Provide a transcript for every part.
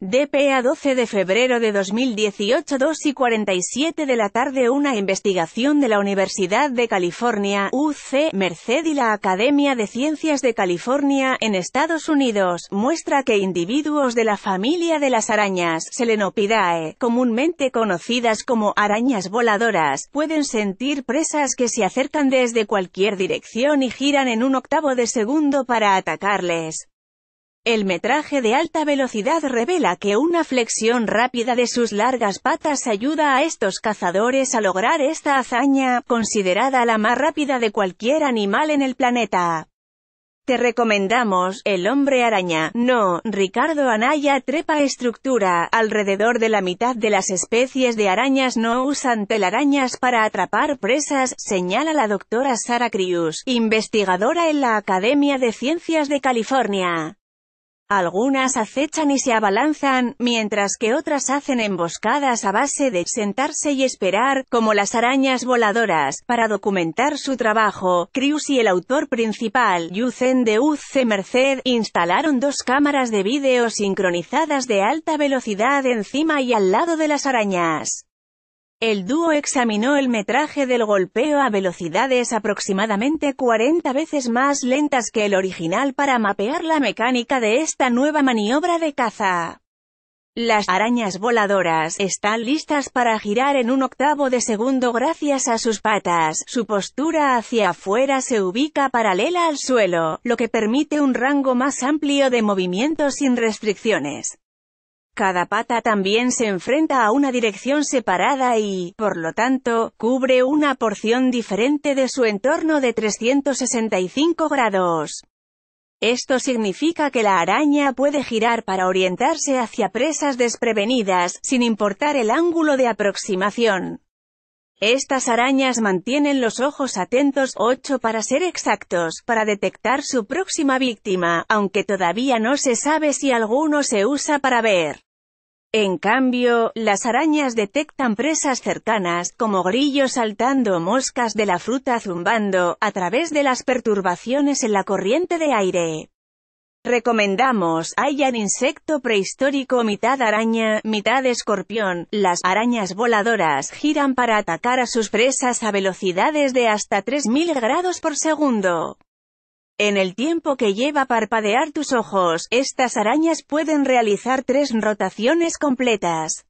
DPA 12 de febrero de 2018 2 y 47 de la tarde Una investigación de la Universidad de California, UC, Merced y la Academia de Ciencias de California, en Estados Unidos, muestra que individuos de la familia de las arañas, Selenopidae, comúnmente conocidas como arañas voladoras, pueden sentir presas que se acercan desde cualquier dirección y giran en un octavo de segundo para atacarles. El metraje de alta velocidad revela que una flexión rápida de sus largas patas ayuda a estos cazadores a lograr esta hazaña, considerada la más rápida de cualquier animal en el planeta. Te recomendamos, El hombre araña, no, Ricardo Anaya trepa estructura, alrededor de la mitad de las especies de arañas no usan telarañas para atrapar presas, señala la doctora Sara Crius, investigadora en la Academia de Ciencias de California. Algunas acechan y se abalanzan, mientras que otras hacen emboscadas a base de sentarse y esperar, como las arañas voladoras, para documentar su trabajo. Cruz y el autor principal, Yuzen de UC Merced, instalaron dos cámaras de vídeo sincronizadas de alta velocidad encima y al lado de las arañas. El dúo examinó el metraje del golpeo a velocidades aproximadamente 40 veces más lentas que el original para mapear la mecánica de esta nueva maniobra de caza. Las arañas voladoras están listas para girar en un octavo de segundo gracias a sus patas. Su postura hacia afuera se ubica paralela al suelo, lo que permite un rango más amplio de movimiento sin restricciones. Cada pata también se enfrenta a una dirección separada y, por lo tanto, cubre una porción diferente de su entorno de 365 grados. Esto significa que la araña puede girar para orientarse hacia presas desprevenidas, sin importar el ángulo de aproximación. Estas arañas mantienen los ojos atentos, 8 para ser exactos, para detectar su próxima víctima, aunque todavía no se sabe si alguno se usa para ver. En cambio, las arañas detectan presas cercanas, como grillos saltando o moscas de la fruta zumbando, a través de las perturbaciones en la corriente de aire. Recomendamos, hayan insecto prehistórico mitad araña, mitad escorpión. Las arañas voladoras giran para atacar a sus presas a velocidades de hasta 3000 grados por segundo. En el tiempo que lleva parpadear tus ojos, estas arañas pueden realizar tres rotaciones completas.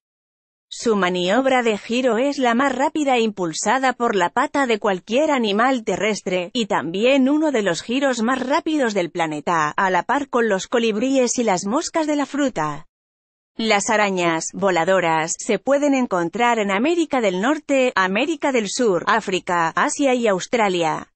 Su maniobra de giro es la más rápida impulsada por la pata de cualquier animal terrestre, y también uno de los giros más rápidos del planeta, a la par con los colibríes y las moscas de la fruta. Las arañas voladoras se pueden encontrar en América del Norte, América del Sur, África, Asia y Australia.